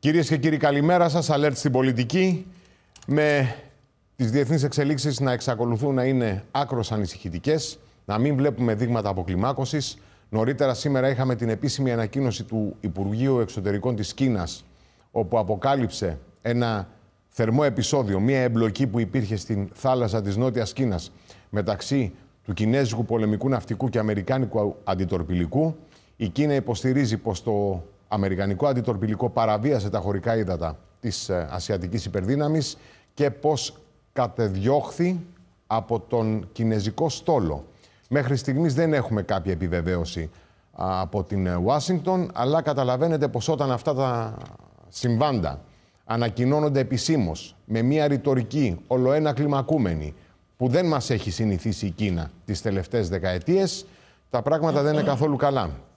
Κυρίες και κύριοι, καλημέρα σας. Αλέρτ στην πολιτική. Με τις διεθνείς εξελίξεις να εξακολουθούν να είναι άκρος ανησυχητικές, να μην βλέπουμε δείγματα αποκλιμάκωσης. Νωρίτερα σήμερα είχαμε την επίσημη ανακοίνωση του Υπουργείου Εξωτερικών της Κίνας, όπου αποκάλυψε ένα θερμό επεισόδιο, μια εμπλοκή που υπήρχε στην θάλασσα της Νότιας Κίνας μεταξύ του Κινέζικου πολεμικού ναυτικού και Αμερικάνικου αντιτορπιλικού. Η Κίνα υποστηρίζει πως το αμερικανικό αντιτορπιλικό παραβίασε τα χωρικά ύδατα της ε, ασιατικής υπερδύναμης και πως κατεδιώχθη από τον κινέζικο στόλο. Μέχρι στιγμής δεν έχουμε κάποια επιβεβαίωση από την ε, Ουάσιγκτον, αλλά καταλαβαίνετε πως όταν αυτά τα συμβάντα ανακοινώνονται επισήμως με μια ρητορική ολοένα κλιμακούμενη που δεν μας έχει συνηθίσει η Κίνα τις τελευταίες δεκαετίες, τα πράγματα δεν είναι καθόλου καλά.